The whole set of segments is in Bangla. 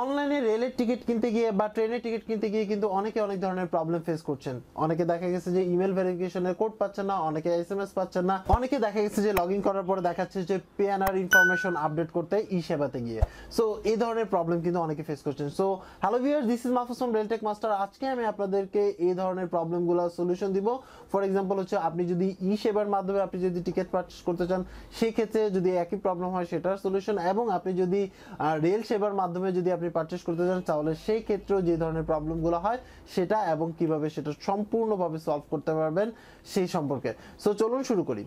অনলাইনে রেলের টিকিট কিনতে গিয়ে বা ট্রেনের টিকিট কিনতে গিয়ে কিন্তু অনেকে অনেক ধরনের প্রবলেম ফেস করছেন অনেকে দেখা গেছে যে ইমেল ভেরিফিকেশনের কোড পাচ্ছেন না অনেকে এস এম এস পাচ্ছেন না অনেকে দেখা গেছে যে লগ ইন করার পরে দেখাচ্ছে যে পিএনআর ইনফরমেশন আপডেট করতে ই সেবাতে গিয়ে সো এই ধরনের প্রবলেম কিন্তু অনেকে ফেস করছেন so hello viewers this is মাহফুসম রেলটেক মাস্টার আজকে আমি আপনাদেরকে এই ধরনের প্রবলেমগুলো সলিউশন দিব ফর এক্সাম্পল হচ্ছে আপনি যদি ই সেবার মাধ্যমে আপনি যদি টিকিট পারচেস করতে চান সেই ক্ষেত্রে যদি একই প্রবলেম হয় সেটার সলিউশন এবং আপনি যদি রেল সেবার মাধ্যমে যদি আপনি আপনি পারচেস করতে চান তাহলে সেই ক্ষেত্রেও যে ধরনের প্রবলেমগুলো হয় সেটা এবং কিভাবে সেটা সম্পূর্ণভাবে সলভ করতে পারবেন সেই সম্পর্কে সো চলুন শুরু করি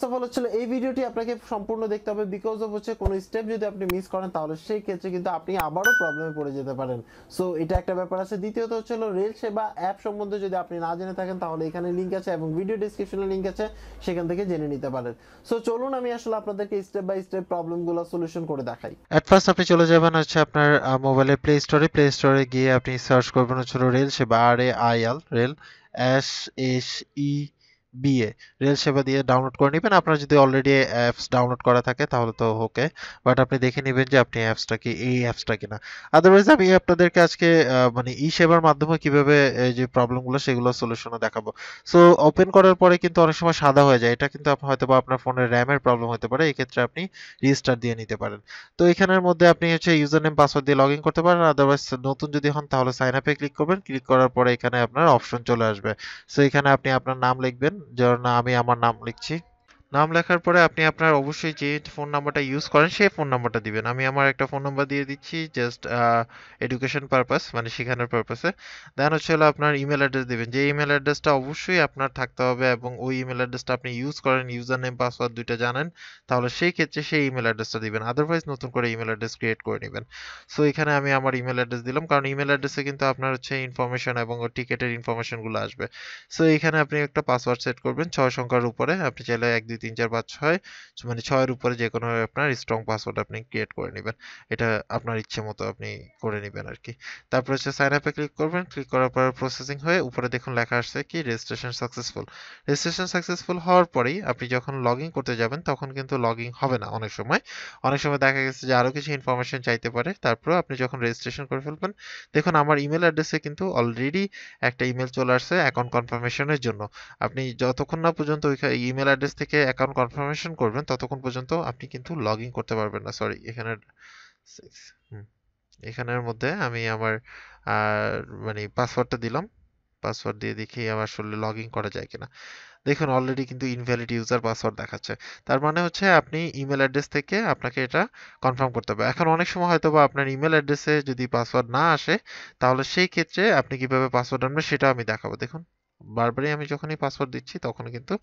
ফার্স্ট অফ অল হচ্ছে এই ভিডিওটি আপনাকে সম্পূর্ণ দেখতে হবে বিকজ অফ হচ্ছে কোনো স্টেপ যদি আপনি মিস করেন তাহলে সেই ক্ষেত্রে কিন্তু আপনি আবারও প্রবলেমে পড়ে যেতে পারেন সো এটা একটা ব্যাপার আছে দ্বিতীয়ত হচ্ছে রেল সেবা অ্যাপ সম্বন্ধে যদি আপনি না জেনে থাকেন তাহলে এখানে লিঙ্ক আছে এবং ভিডিও ডিসক্রিপশনে লিঙ্ক আছে সেখান থেকে জেনে নিতে পারেন সো চলুন আমি আসলে আপনাদেরকে স্টেপ বাই স্টেপ প্রবলেমগুলো সলিউশন করে দেখাই অ্যাট ফার্স্ট আপনি চলে যাবেন হচ্ছে আপনার মোবাইলে প্লে স্টোরে প্লে স্টোরে গিয়ে আপনি সার্চ করবেন হচ্ছে Rail Sheba R A I L রেল S S E B A Rail Sheba দিয়ে ডাউনলোড করে নেবেন আপনার যদি অলরেডি অ্যাপস ডাউনলোড করা থাকে তাহলে তো ওকে বাট আপনি দেখে নেবেন যে আপনি অ্যাপসটা কি এই অ্যাপসটা কিনা আদারওয়াইজ আমি আপনাদেরকে আজকে মানে ই সেবার মাধ্যমে কিভাবে এই যে প্রবলেমগুলো সেগুলো সলিউশনে দেখাবো সো ওপেন করার পরে কিন্তু অনেক সময় সাদা হয়ে যায় এটা কিন্তু হয়তো বা আপনার ফোনের র্যামের প্রবলেম হতে পারে এই ক্ষেত্রে আপনি রিস্টার্ট দিয়ে নিতে পারেন তো এখানের মধ্যে আপনি হচ্ছে ইউজার নেম পাসওয়ার্ড দিয়ে লগ ইন করতে পারেন আদারওয়াইজ নতুন যদি হন তাহলে সাইন আপে ক্লিক করবেন ক্লিক করার পরে এখানে আপনার অপশন চলে আসবে সো এখানে আপনি আপনার নাম লিখবেন যার না আমি আমার নাম লিখছি নাম লেখার পরে আপনি আপনার অবশ্যই যে ফোন নাম্বারটা ইউজ করেন সেই ফোন নাম্বারটা দিবেন আমি আমার একটা ফোন নাম্বার দিয়ে দিচ্ছি জাস্ট এডুকেশন পারপাস মানে শেখানোর পারপাসে দেন হচ্ছে হলো আপনার ইমেল অ্যাড্রেস দিবেন যে ইমেল অ্যাড্রেসটা অবশ্যই আপনার থাকতে হবে এবং ওই ইমেল অ্যাড্রেসটা আপনি ইউজ করেন ইউজার নেম পাসওয়ার্ড দুইটা জানেন তাহলে সেই ক্ষেত্রে সেই ইমেল অ্যাড্রেসটা দিবেন আদারওয়াইজ নতুন করে ইমেল অ্যাড্রেস ক্রিয়েট করে নেবেন সো এখানে আমি আমার ইমেল অ্যাড্রেস দিলাম কারণ ইমেল অ্যাড্রেসে কিন্তু আপনার হচ্ছে ইনফরমেশন এবং টিকেটের ইনফরমেশনগুলো আসবে সো এখানে আপনি একটা পাসওয়ার্ড সেট করবেন ছয় সংখ্যার উপরে আপনি চাইলে এক দুই তিন চার পাঁচ ছয় মানে ছয়ের উপরে যে কোনো আপনার স্ট্রং পাসওয়ার্ড আপনি ক্রিয়েট করে নেবেন এটা আপনার ইচ্ছে মতো আপনি করে নেবেন আর কি তারপর হচ্ছে সাইন আপে ক্লিক করবেন ক্লিক করার পর প্রসেসিং হয়ে উপরে দেখুন লেখা আসছে কি রেজিস্ট্রেশন সাকসেসফুল রেজিস্ট্রেশন সাকসেসফুল হওয়ার পরেই আপনি যখন লগ ইন করতে যাবেন তখন কিন্তু লগ ইন হবে না অনেক সময় অনেক সময় দেখা গেছে যে আরও কিছু ইনফরমেশন চাইতে পারে তারপর আপনি যখন রেজিস্ট্রেশন করে ফেলবেন দেখুন আমার ইমেল অ্যাড্রেসে কিন্তু অলরেডি একটা ইমেল চলে আসছে অ্যাকাউন্ট কনফার্মেশনের জন্য আপনি যতক্ষণ না পর্যন্ত ওই ইমেল অ্যাড্রেস থেকে অ্যাকাউন্ট কনফার্মেশন করবেন ততক্ষণ পর্যন্ত আপনি কিন্তু লগ করতে পারবেন না সরি এখানে এখানের মধ্যে আমি আমার মানে পাসওয়ার্ডটা দিলাম পাসওয়ার্ড দিয়ে দেখি আমার আসলে লগ করা যায় কিনা দেখুন অলরেডি কিন্তু ইনভ্যালিড ইউজার পাসওয়ার্ড দেখাচ্ছে তার মানে হচ্ছে আপনি ইমেল অ্যাড্রেস থেকে আপনাকে এটা কনফার্ম করতে হবে এখন অনেক সময় হয়তো বা আপনার ইমেল অ্যাড্রেসে যদি পাসওয়ার্ড না আসে তাহলে সেই ক্ষেত্রে আপনি কিভাবে পাসওয়ার্ড আনবেন সেটা আমি দেখাবো দেখুন বারবারই আমি যখনই পাসওয়ার্ড দিচ্ছি তখন কিন্তু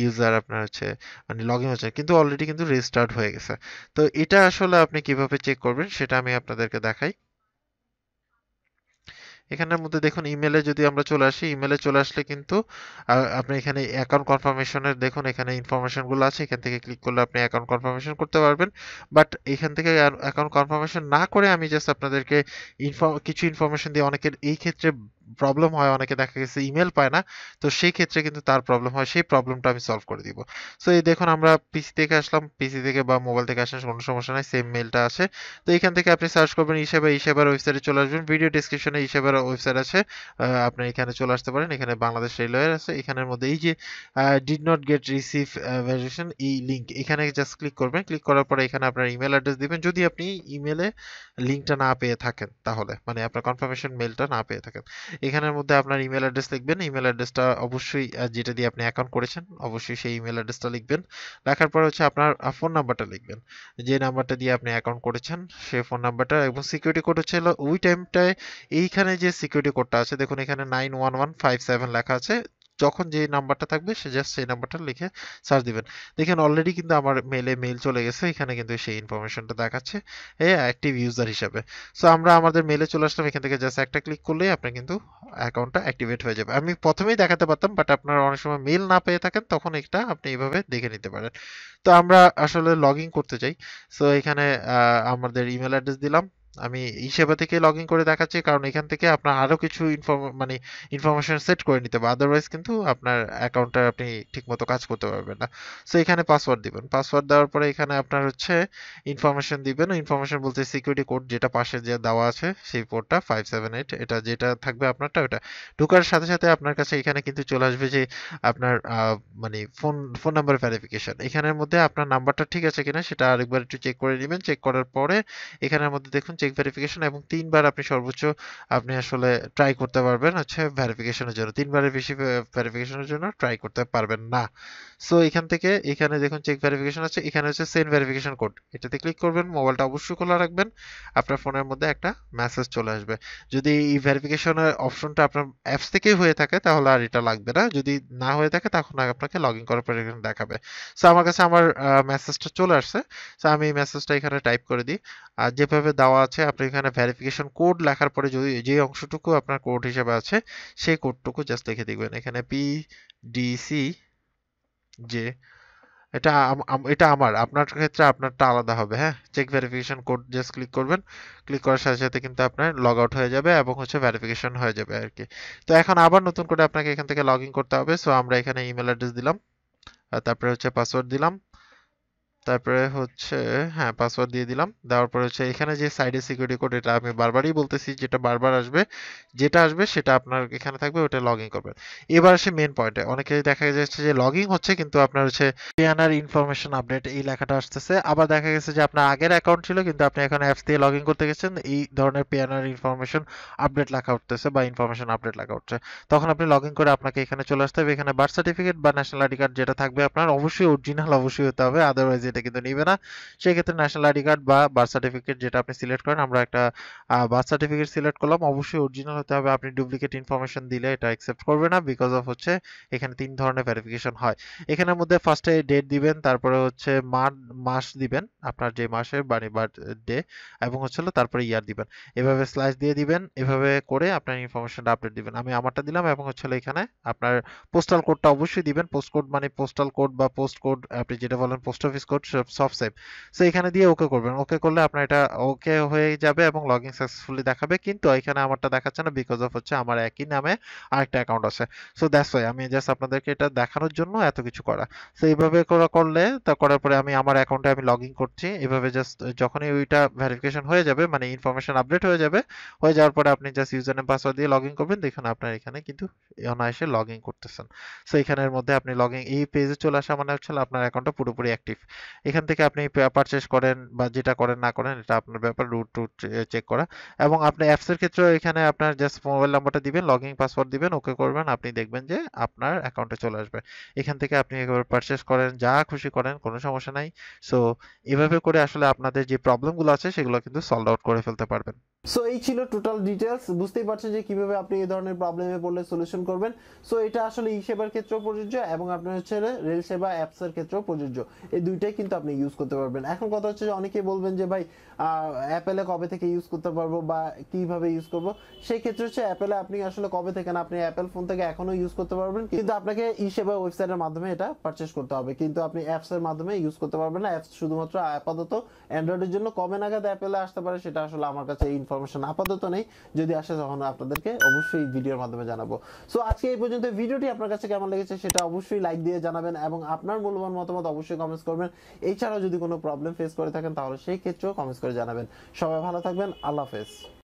ইউজার আপনার হচ্ছে মানে লগ ইন হচ্ছে কিন্তু অলরেডি কিন্তু রেজিস্টার্ড হয়ে গেছে তো এটা আসলে আপনি কিভাবে চেক করবেন সেটা আমি আপনাদেরকে দেখাই এখানের মধ্যে দেখুন ইমেলে যদি আমরা চলে আসি ইমেলে চলে আসলে কিন্তু আপনি এখানে অ্যাকাউন্ট কনফার্মেশনের দেখুন এখানে ইনফরমেশনগুলো আছে এখান থেকে ক্লিক করলে আপনি অ্যাকাউন্ট কনফার্মেশন করতে পারবেন বাট এখান থেকে অ্যাকাউন্ট কনফার্মেশন না করে আমি জাস্ট আপনাদেরকে ইনফর্ম কিছু ইনফরমেশন দিয়ে অনেকের এই ক্ষেত্রে প্রবলেম হয় অনেকে দেখা গেছে ইমেল পায় না তো সেই ক্ষেত্রে কিন্তু তার প্রবলেম হয় সেই প্রবলেমটা আমি সলভ করে দিব সো এই দেখুন আমরা পিসি থেকে আসলাম পিসি থেকে বা মোবাইল থেকে আসলে কোনো সমস্যা নাই সেম মেলটা আসে তো এখান থেকে আপনি সার্চ করবেন ইসেবা ইসেবার ওয়েবসাইটে চলে আসবেন ভিডিও ডিসক্রিপশনে ইসেবার ওয়েবসাইট আছে আপনি এখানে চলে আসতে পারেন এখানে বাংলাদেশ রেলওয়ে আছে এখানের মধ্যে এই যে did not get receive variation এই লিঙ্ক এখানে জাস্ট ক্লিক করবেন ক্লিক করার পরে এখানে আপনার ইমেল অ্যাড্রেস দিবেন যদি আপনি ইমেলে লিঙ্কটা না পেয়ে থাকেন তাহলে মানে আপনার কনফার্মেশন মেলটা না পেয়ে থাকেন এখানের মধ্যে আপনার ইমেল অ্যাড্রেস লিখবেন ইমেল অ্যাড্রেসটা অবশ্যই যেটা দিয়ে আপনি অ্যাকাউন্ট করেছেন অবশ্যই সেই ইমেল অ্যাড্রেসটা লিখবেন লেখার পর হচ্ছে আপনার ফোন নাম্বারটা লিখবেন যে নাম্বারটা দিয়ে আপনি অ্যাকাউন্ট করেছেন সেই ফোন নাম্বারটা এবং সিকিউরিটি কোড হচ্ছে ওই টাইমটায় এইখানে যে সিকিউরিটি কোডটা আছে দেখুন এখানে nine one one five seven লেখা আছে যখন যে নাম্বারটা থাকবে সে জাস্ট সেই নাম্বারটা লিখে সার্চ দিবেন দেখেন অলরেডি কিন্তু আমার মেলে মেল চলে গেছে এখানে কিন্তু সেই ইনফরমেশনটা দেখাচ্ছে এই অ্যাক্টিভ ইউজার হিসাবে সো আমরা আমাদের মেলে চলে আসলাম এখান থেকে জাস্ট একটা ক্লিক করলেই আপনার কিন্তু অ্যাকাউন্টটা অ্যাক্টিভেট হয়ে যাবে আমি প্রথমেই দেখাতে পারতাম বাট আপনারা অনেক সময় মেল না পেয়ে থাকেন তখন এটা আপনি এইভাবে দেখে নিতে পারেন তো আমরা আসলে লগ করতে চাই সো এখানে আমাদের ইমেল অ্যাড্রেস দিলাম আমি ই সেবা থেকে লগ করে দেখাচ্ছি কারণ এখান থেকে আপনার আরো কিছু মানে ইনফরমেশন সেট করে নিতে হবে আদারওয়াইজ কিন্তু আপনার অ্যাকাউন্টটা আপনি ঠিকমতো কাজ করতে পারবেন না সো এখানে পাসওয়ার্ড দিবেন পাসওয়ার্ড দেওয়ার পরে এখানে আপনার হচ্ছে ইনফরমেশন দিবেন ইনফরমেশন বলতে সিকিউরিটি কোড যেটা পাশে যে দেওয়া আছে সেই কোডটা ফাইভ সেভেন এইট এটা যেটা থাকবে আপনারটা ওটা ঢুকার সাথে সাথে আপনার কাছে এখানে কিন্তু চলে আসবে যে আপনার মানে ফোন ফোন নাম্বার ভ্যারিফিকেশন এখানের মধ্যে আপনার নাম্বারটা ঠিক আছে কিনা সেটা আরেকবার একটু চেক করে নেবেন চেক করার পরে এখানের মধ্যে দেখুন চেক ভেরিফিকেশন এবং তিনবার আপনি সর্বোচ্চ আপনি আসলে ট্রাই করতে পারবেন হচ্ছে ভেরিফিকেশনের জন্য তিনবারের বেশি ভেরিফিকেশনের জন্য ট্রাই করতে পারবেন না সো এখান থেকে এখানে দেখুন চেক ভেরিফিকেশন আছে এখানে হচ্ছে সেন্ড ভেরিফিকেশন কোড এটাতে ক্লিক করবেন মোবাইলটা অবশ্যই খোলা রাখবেন আপনার ফোনের মধ্যে একটা মেসেজ চলে আসবে যদি এই ভেরিফিকেশনের অপশনটা আপনার অ্যাপস থেকেই হয়ে থাকে তাহলে আর এটা লাগবে না যদি না হয়ে থাকে তখন আপনাকে লগ ইন করার পরে দেখাবে সো আমার কাছে আমার মেসেজটা চলে আসছে সো আমি এই মেসেজটা এখানে টাইপ করে দিই আর যেভাবে দেওয়া আছে হচ্ছে আপনি এখানে ভেরিফিকেশন কোড লেখার পরে যদি যে অংশটুকু আপনার কোড হিসেবে আছে সেই কোডটুকু জাস্ট লিখে দিবেন এখানে পি ডিসি যে এটা এটা আমার আপনার ক্ষেত্রে আপনারটা আলাদা হবে হ্যাঁ check verification code just click করবেন ক্লিক করার সাথে সাথে কিন্তু আপনার লগ আউট হয়ে যাবে এবং হচ্ছে ভেরিফিকেশন হয়ে যাবে আর কি তো এখন আবার নতুন করে আপনাকে এখান থেকে লগ ইন করতে হবে সো আমরা এখানে ইমেল অ্যাড্রেস দিলাম তারপরে হচ্ছে পাসওয়ার্ড দিলাম তারপরে হচ্ছে হ্যাঁ পাসওয়ার্ড দিয়ে দিলাম দেওয়ার পরে হচ্ছে এখানে যে সাইডে সিকিউরিটি কোড এটা আমি বারবারই বলতেছি যেটা বারবার আসবে যেটা আসবে সেটা আপনার এখানে থাকবে ওটা লগ ইন করবেন এবার আসে মেন পয়েন্টে অনেকে দেখা যাচ্ছে যে লগ ইন হচ্ছে কিন্তু আপনার হচ্ছে পিএনআর ইনফরমেশন আপডেট এই লেখাটা আসতেছে আবার দেখা গেছে যে আপনার আগের অ্যাকাউন্ট ছিল কিন্তু আপনি এখন অ্যাপস দিয়ে লগ ইন করতে গেছেন এই ধরনের পিএনআর ইনফরমেশন আপডেট লেখা উঠতেছে বা ইনফরমেশন আপডেট লেখা উঠছে তখন আপনি লগ ইন করে আপনাকে এখানে চলে আসতে হবে এখানে বার্থ সার্টিফিকেট বা ন্যাশনাল আইডি কার্ড যেটা থাকবে আপনার অবশ্যই অরিজিনাল অবশ্যই হতে হবে আদারওয়াইজ এতে কিন্তু নিবে না সেই ক্ষেত্রে ন্যাশনাল আইডি কার্ড বা বার্থ সার্টিফিকেট যেটা আপনি সিলেক্ট করেন আমরা একটা বার্থ সার্টিফিকেট সিলেক্ট করলাম অবশ্যই অরিজিনাল হতে হবে আপনি ডুপ্লিকেট ইনফরমেশন দিলে এটা অ্যাকসেপ্ট করবে না বিকজ অফ হচ্ছে এখানে তিন ধরনের ভেরিফিকেশন হয় এখানে মধ্যে ফার্স্টে ডেট দিবেন তারপরে হচ্ছে মাস দিবেন আপনার যে মাসের বাণী ডে এবং হচ্ছে তারপরে ইয়ার দিবেন এভাবে স্লাইস দিয়ে দিবেন এভাবে করে আপনার ইনফরমেশনটা আপডেট দিবেন আমি আমারটা দিলাম এবং হচ্ছে এখানে আপনার পোস্টাল কোডটা অবশ্যই দিবেন পোস্ট কোড মানে পোস্টাল কোড বা পোস্ট কোড আপনি যেটা বলেন post office code soft save so এখানে দিয়ে ওকে করবেন ওকে করলে আপনার এটা ওকে হয়ে যাবে এবং লগইন সাকসেসফুলি দেখাবে কিন্তু এখানে আমারটা দেখাচ্ছে না বিকজ অফ হচ্ছে আমার একই নামে আরেকটা অ্যাকাউন্ট আছে সো দ্যাটস ওয়াই আমি জাস্ট আপনাদেরকে এটা দেখানোর জন্য এত কিছু করা সো এইভাবে করা করলে তা করার পরে আমি আমার অ্যাকাউন্টে আমি লগ ইন করছি এভাবে জাস্ট যখনই ওইটা ভেরিফিকেশন হয়ে যাবে মানে ইনফরমেশন আপডেট হয়ে যাবে হয়ে যাওয়ার পরে আপনি জাস্ট ইউজার নেম পাসওয়ার্ড দিয়ে লগ ইন করবেন দেখুন আপনার এখানে কিন্তু অনায়াসে লগ ইন করতেছেন সো এখানের মধ্যে আপনি লগ ইন এই পেজে চলে আসা মানে হচ্ছে আপনার অ্যাকাউন্টটা পুরোপুরি অ্যাক্টিভ এখান থেকে আপনি পারচেস করেন বা যেটা করেন না করেন এটা আপনার ব্যাপার রুট টুট চেক করা এবং আপনি অ্যাপসের ক্ষেত্রেও এখানে আপনার জাস্ট মোবাইল নাম্বারটা দিবেন লগইন পাসওয়ার্ড দিবেন ওকে করবেন আপনি দেখবেন যে আপনার অ্যাকাউন্টে চলে আসবে এখান থেকে আপনি একবার পারচেস করেন যা খুশি করেন কোনো সমস্যা নাই সো এভাবে করে আসলে আপনাদের যে প্রবলেমগুলো আছে সেগুলো কিন্তু সলভ আউট করে ফেলতে পারবেন সো এই ছিল টোটাল ডিটেলস বুঝতেই পারছেন যে কিভাবে আপনি এই ধরনের প্রবলেমে পড়লে সলিউশন করবেন সো এটা আসলে ই সেবার ক্ষেত্রেও প্রযোজ্য এবং আপনার হচ্ছে রেল সেবা অ্যাপসের ক্ষেত্রেও প্রযোজ্য এই দুইটাই কিন্তু আপনি ইউজ করতে পারবেন এখন কথা হচ্ছে যে অনেকেই বলবেন যে ভাই অ্যাপেলে কবে থেকে ইউজ করতে পারবো বা কিভাবে ইউজ করবো সেই ক্ষেত্রে হচ্ছে অ্যাপেলে আপনি আসলে কবে থেকে না আপনি অ্যাপেল ফোন থেকে এখনও ইউজ করতে পারবেন কিন্তু আপনাকে ই সেবা ওয়েবসাইটের মাধ্যমে এটা পারচেস করতে হবে কিন্তু আপনি অ্যাপসের মাধ্যমে ইউজ করতে পারবেন না অ্যাপস শুধুমাত্র আপাতত অ্যান্ড্রয়েডের জন্য কবে নাগাদ অ্যাপেলে আসতে পারে সেটা আসলে আমার কাছে ইনফর্ম ইনফরমেশন আপাতত নেই যদি আসে তখন আপনাদেরকে অবশ্যই ভিডিওর মাধ্যমে জানাবো সো আজকে এই পর্যন্ত ভিডিওটি আপনার কাছে কেমন লেগেছে সেটা অবশ্যই লাইক দিয়ে জানাবেন এবং আপনার মূল্যবান মতামত অবশ্যই কমেন্টস করবেন এছাড়াও যদি কোনো প্রবলেম ফেস করে থাকেন তাহলে সেই ক্ষেত্রেও কমেন্টস করে জানাবেন সবাই ভালো থাকবেন আল্লাহ হাফেজ